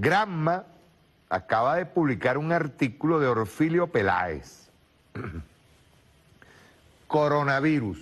Granma acaba de publicar un artículo de Orfilio Peláez. Coronavirus,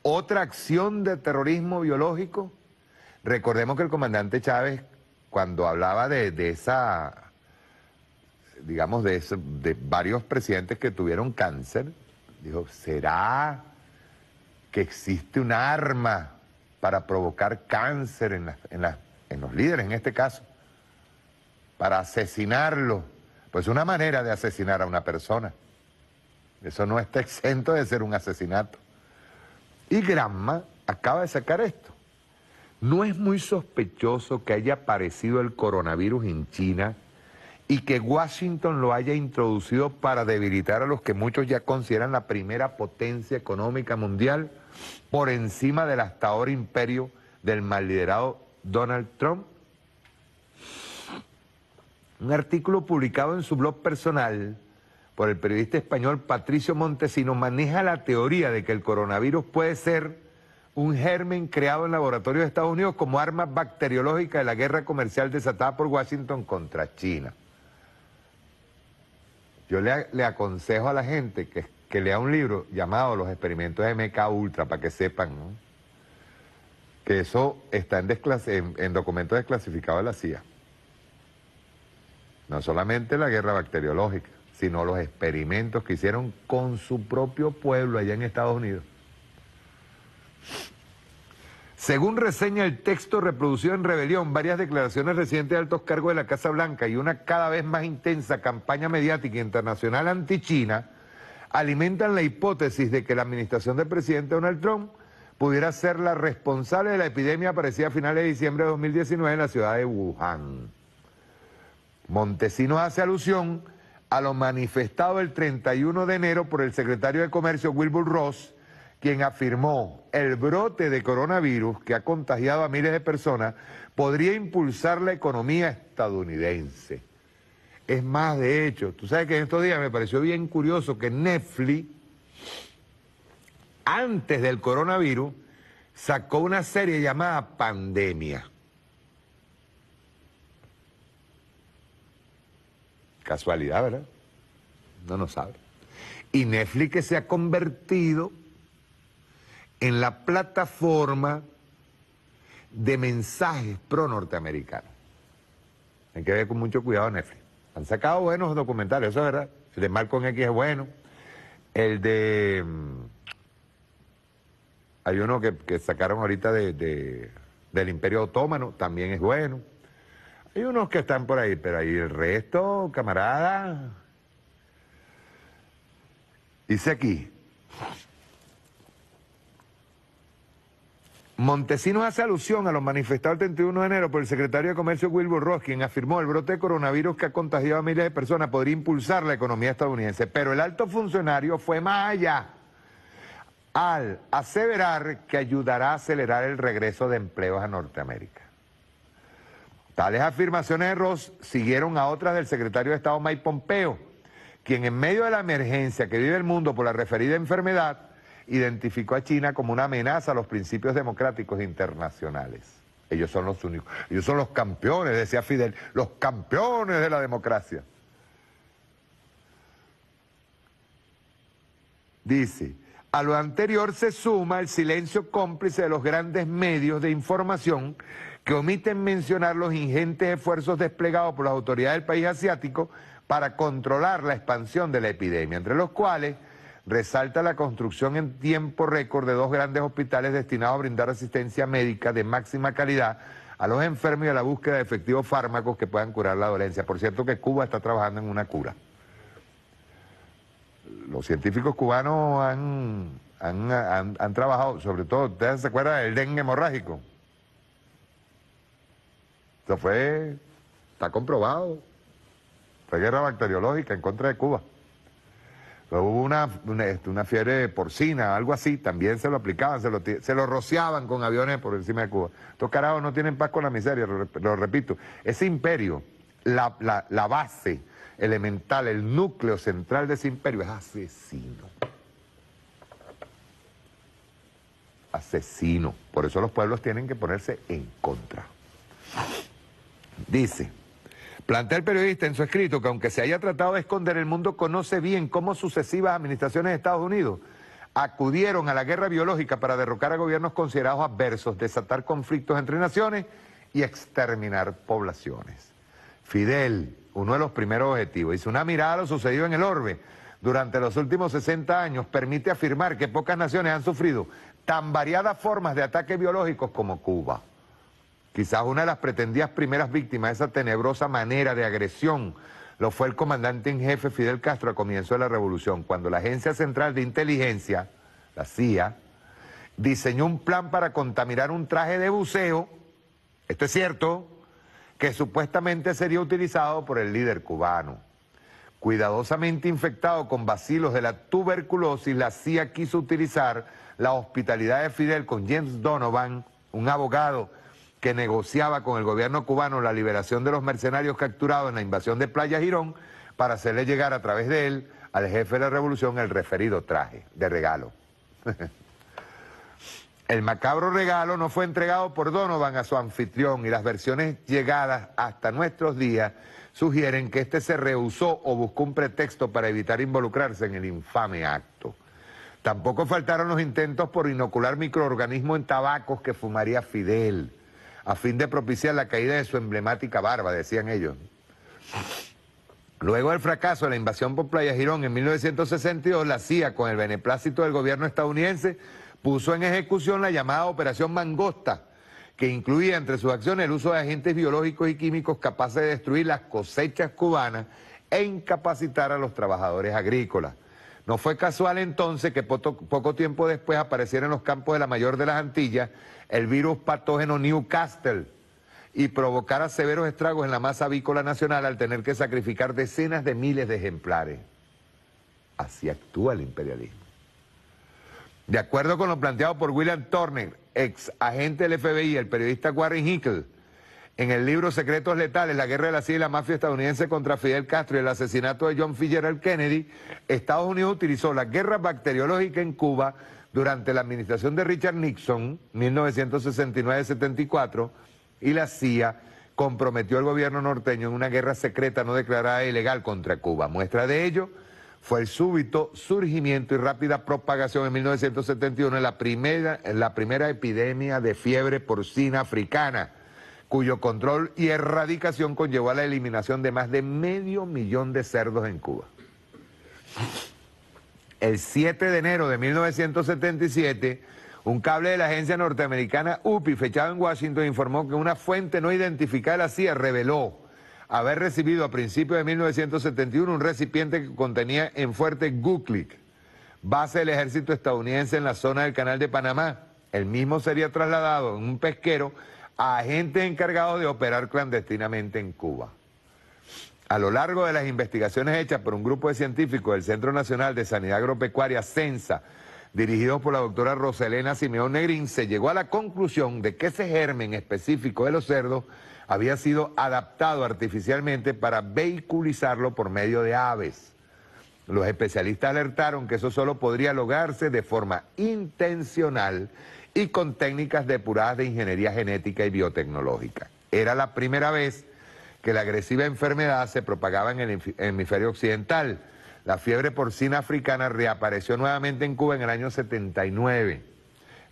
otra acción de terrorismo biológico. Recordemos que el comandante Chávez, cuando hablaba de, esa, digamos, de, de varios presidentes que tuvieron cáncer, dijo, ¿será que existe un arma para provocar cáncer en los líderes en este caso? para asesinarlo. Pues una manera de asesinar a una persona. Eso no está exento de ser un asesinato. Y Gramma acaba de sacar esto. No es muy sospechoso que haya aparecido el coronavirus en China y que Washington lo haya introducido para debilitar a los que muchos ya consideran la primera potencia económica mundial por encima del hasta ahora imperio del mal liderado Donald Trump un artículo publicado en su blog personal por el periodista español Patricio Montesino maneja la teoría de que el coronavirus puede ser un germen creado en laboratorios de Estados Unidos como arma bacteriológica de la guerra comercial desatada por Washington contra China. Yo le, aconsejo a la gente que, lea un libro llamado Los experimentos de MK Ultra para que sepan que eso está en, en documentos desclasificados de la CIA. No solamente la guerra bacteriológica, sino los experimentos que hicieron con su propio pueblo allá en Estados Unidos. Según reseña el texto reproducido en Rebelión, varias declaraciones recientes de altos cargos de la Casa Blanca y una cada vez más intensa campaña mediática internacional anti-China alimentan la hipótesis de que la administración del presidente Donald Trump pudiera ser la responsable de la epidemia aparecida a finales de diciembre de 2019 en la ciudad de Wuhan. Montesino hace alusión a lo manifestado el 31 de enero por el secretario de Comercio Wilbur Ross, quien afirmó el brote de coronavirus que ha contagiado a miles de personas podría impulsar la economía estadounidense. Es más, de hecho, tú sabes que en estos días me pareció bien curioso que Netflix, antes del coronavirus, sacó una serie llamada Pandemia. Casualidad, ¿verdad? No nos sabe. Y Netflix se ha convertido en la plataforma de mensajes pro-norteamericanos. Hay que ver con mucho cuidado Netflix. Han sacado buenos documentales, eso es verdad. El de Malcolm X es bueno. El de... Mm, hay uno que, sacaron ahorita del Imperio Otomano, también es bueno. Hay unos que están por ahí, pero ahí el resto, camarada. Dice aquí. Montesinos hace alusión a los manifestados el 31 de enero por el secretario de Comercio Wilbur Ross, quien afirmó el brote de coronavirus que ha contagiado a miles de personas podría impulsar la economía estadounidense. Pero el alto funcionario fue más allá al aseverar que ayudará a acelerar el regreso de empleos a Norteamérica. Tales afirmaciones de Ross siguieron a otras del secretario de Estado Mike Pompeo, quien en medio de la emergencia que vive el mundo por la referida enfermedad, identificó a China como una amenaza a los principios democráticos internacionales. Ellos son los únicos, ellos son los campeones, decía Fidel, los campeones de la democracia. Dice, a lo anterior se suma el silencio cómplice de los grandes medios de información que omiten mencionar los ingentes esfuerzos desplegados por las autoridades del país asiático para controlar la expansión de la epidemia, entre los cuales resalta la construcción en tiempo récord de dos grandes hospitales destinados a brindar asistencia médica de máxima calidad a los enfermos y a la búsqueda de efectivos fármacos que puedan curar la dolencia. Por cierto que Cuba está trabajando en una cura. Los científicos cubanos han, han, trabajado, sobre todo, ¿ustedes se acuerdan del dengue hemorrágico? Eso fue, está comprobado. Fue guerra bacteriológica en contra de Cuba. Luego hubo una, una, este, una, fiebre porcina, algo así, también se lo aplicaban, se lo, rociaban con aviones por encima de Cuba. Estos carajos no tienen paz con la miseria, lo, repito. Ese imperio, la, la base elemental, el núcleo central de ese imperio es asesino. Asesino. Por eso los pueblos tienen que ponerse en contra. Dice, plantea el periodista en su escrito que aunque se haya tratado de esconder, el mundo conoce bien cómo sucesivas administraciones de Estados Unidos acudieron a la guerra biológica para derrocar a gobiernos considerados adversos, desatar conflictos entre naciones y exterminar poblaciones. Fidel, uno de los primeros objetivos, hizo una mirada a lo sucedido en el orbe. Durante los últimos 60 años permite afirmar que pocas naciones han sufrido tan variadas formas de ataques biológicos como Cuba. Quizás una de las pretendidas primeras víctimas de esa tenebrosa manera de agresión lo fue el comandante en jefe Fidel Castro a comienzo de la revolución, cuando la Agencia Central de Inteligencia, la CIA, diseñó un plan para contaminar un traje de buceo, esto es cierto, que supuestamente sería utilizado por el líder cubano. Cuidadosamente infectado con bacilos de la tuberculosis, la CIA quiso utilizar la hospitalidad de Fidel con James Donovan, un abogado que negociaba con el gobierno cubano la liberación de los mercenarios capturados en la invasión de Playa Girón para hacerle llegar a través de él al jefe de la revolución el referido traje de regalo. el macabro regalo no fue entregado por Donovan a su anfitrión y las versiones llegadas hasta nuestros días sugieren que éste se rehusó o buscó un pretexto para evitar involucrarse en el infame acto. Tampoco faltaron los intentos por inocular microorganismos en tabacos que fumaría Fidel a fin de propiciar la caída de su emblemática barba, decían ellos. Luego del fracaso de la invasión por Playa Girón en 1962, la CIA, con el beneplácito del gobierno estadounidense, puso en ejecución la llamada Operación Mangosta, que incluía entre sus acciones el uso de agentes biológicos y químicos capaces de destruir las cosechas cubanas e incapacitar a los trabajadores agrícolas. No fue casual entonces que poco, tiempo después apareciera en los campos de la mayor de las Antillas el virus patógeno Newcastle y provocara severos estragos en la masa avícola nacional al tener que sacrificar decenas de miles de ejemplares. Así actúa el imperialismo. De acuerdo con lo planteado por William Turner, ex agente del FBI, y el periodista Warren Hickel, en el libro Secretos Letales, la guerra de la CIA y la mafia estadounidense contra Fidel Castro y el asesinato de John Fitzgerald Kennedy, Estados Unidos utilizó la guerra bacteriológica en Cuba durante la administración de Richard Nixon, 1969-74, y la CIA comprometió al gobierno norteño en una guerra secreta no declarada e ilegal contra Cuba. Muestra de ello fue el súbito surgimiento y rápida propagación en 1971 de la primera, la primera epidemia de fiebre porcina africana cuyo control y erradicación conllevó a la eliminación de más de medio millón de cerdos en Cuba. El 7 de enero de 1977, un cable de la agencia norteamericana UPI, fechado en Washington, informó que una fuente no identificada de la CIA reveló haber recibido a principios de 1971 un recipiente que contenía en fuerte Guklik, base del ejército estadounidense en la zona del Canal de Panamá. El mismo sería trasladado en un pesquero a agentes encargados de operar clandestinamente en Cuba. A lo largo de las investigaciones hechas por un grupo de científicos del Centro Nacional de Sanidad Agropecuaria, CENSA, dirigidos por la doctora Roselena Simeón Negrín, se llegó a la conclusión de que ese germen específico de los cerdos había sido adaptado artificialmente para vehiculizarlo por medio de aves. Los especialistas alertaron que eso solo podría lograrse de forma intencional y con técnicas depuradas de ingeniería genética y biotecnológica. Era la primera vez que la agresiva enfermedad se propagaba en el hemisferio occidental. La fiebre porcina africana reapareció nuevamente en Cuba en el año 79.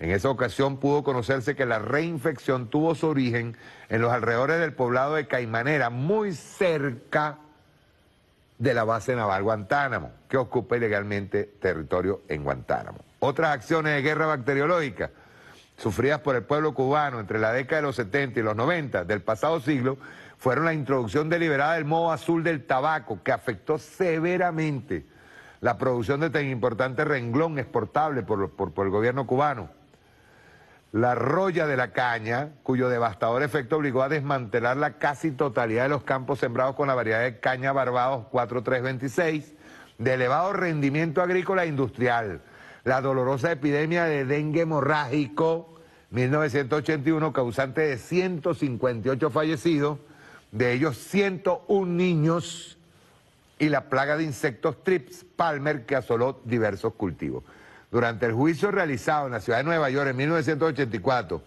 En esa ocasión pudo conocerse que la reinfección tuvo su origen en los alrededores del poblado de Caimanera, muy cerca de la base naval Guantánamo, que ocupa ilegalmente territorio en Guantánamo. Otras acciones de guerra bacteriológica sufridas por el pueblo cubano entre la década de los 70 y los 90 del pasado siglo fueron la introducción deliberada del modo azul del tabaco, que afectó severamente la producción de tan importante renglón exportable por, el gobierno cubano. La roya de la caña, cuyo devastador efecto obligó a desmantelar la casi totalidad de los campos sembrados con la variedad de caña Barbados 4326, de elevado rendimiento agrícola e industrial, la dolorosa epidemia de dengue hemorrágico 1981, causante de 158 fallecidos, de ellos 101 niños, y la plaga de insectos trips palmer que asoló diversos cultivos. Durante el juicio realizado en la ciudad de Nueva York en 1984,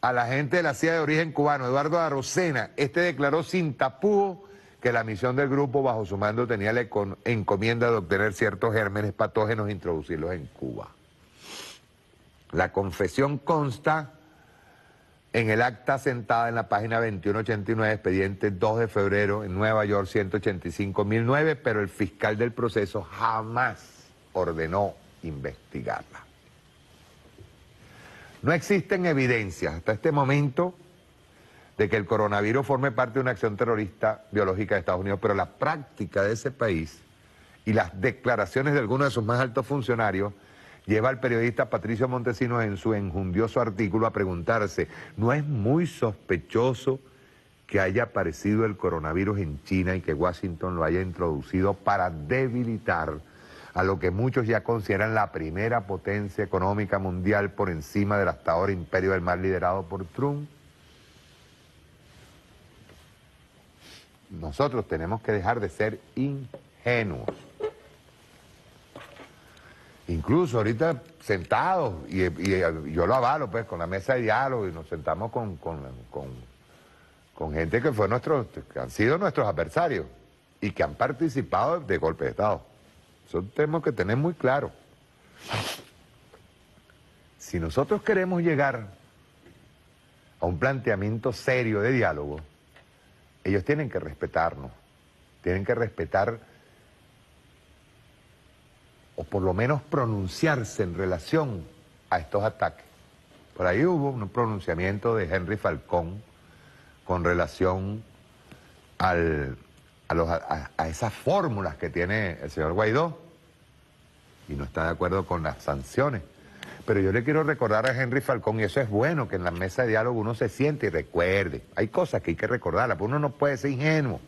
a la gente de la ciudad de origen cubano, Eduardo Arrocena, este declaró sin tapujos que la misión del grupo bajo su mando tenía la encomienda de obtener ciertos gérmenes patógenos e introducirlos en Cuba. La confesión consta en el acta sentada en la página 2189, expediente 2 de febrero, en Nueva York, 185.009, pero el fiscal del proceso jamás ordenó investigarla. No existen evidencias hasta este momento de que el coronavirus forme parte de una acción terrorista biológica de Estados Unidos, pero la práctica de ese país y las declaraciones de algunos de sus más altos funcionarios lleva al periodista Patricio Montesinos en su enjundioso artículo a preguntarse, ¿no es muy sospechoso que haya aparecido el coronavirus en China y que Washington lo haya introducido para debilitar a lo que muchos ya consideran la primera potencia económica mundial por encima del hasta ahora imperio del mar liderado por Trump? Nosotros tenemos que dejar de ser ingenuos. Incluso ahorita sentados, y, yo lo avalo pues con la mesa de diálogo y nos sentamos con, con, con, gente que fue nuestros, que han sido nuestros adversarios y que han participado de golpe de Estado. Eso tenemos que tener muy claro. Si nosotros queremos llegar a un planteamiento serio de diálogo, ellos tienen que respetarnos, tienen que respetar o por lo menos pronunciarse en relación a estos ataques. Por ahí hubo un pronunciamiento de Henry Falcón con relación a esas fórmulas que tiene el señor Guaidó y no está de acuerdo con las sanciones. Pero yo le quiero recordar a Henry Falcón, y eso es bueno, que en la mesa de diálogo uno se siente y recuerde. Hay cosas que hay que recordarlas, pero uno no puede ser ingenuo.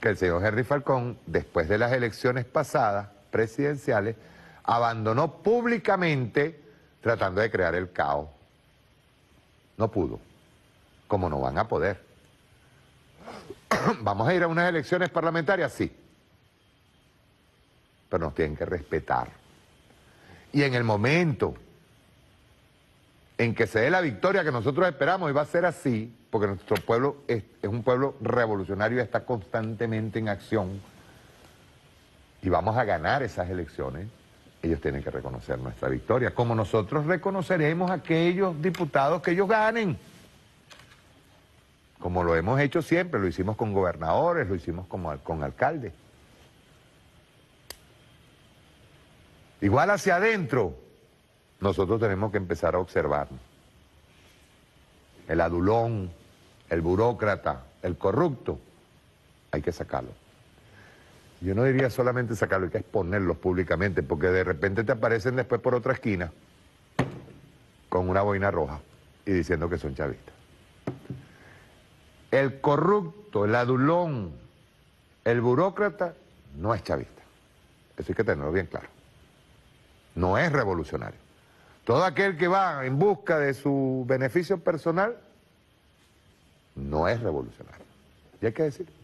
Que el señor Henry Falcón, después de las elecciones pasadas presidenciales, abandonó públicamente tratando de crear el caos. No pudo, como no van a poder. ¿Vamos a ir a unas elecciones parlamentarias? Sí. Pero nos tienen que respetar. Y en el momento en que se dé la victoria que nosotros esperamos, y va a ser así, porque nuestro pueblo es, un pueblo revolucionario y está constantemente en acción, y vamos a ganar esas elecciones, ellos tienen que reconocer nuestra victoria, como nosotros reconoceremos a aquellos diputados que ellos ganen, como lo hemos hecho siempre, lo hicimos con gobernadores, lo hicimos con alcaldes. Igual hacia adentro, nosotros tenemos que empezar a observar. El adulón, el burócrata, el corrupto, hay que sacarlo. Yo no diría solamente sacarlo, hay que exponerlos públicamente, porque de repente te aparecen después por otra esquina con una boina roja y diciendo que son chavistas. El corrupto, el adulón, el burócrata no es chavista. Eso hay que tenerlo bien claro no es revolucionario. Todo aquel que va en busca de su beneficio personal no es revolucionario. Y hay que decirlo.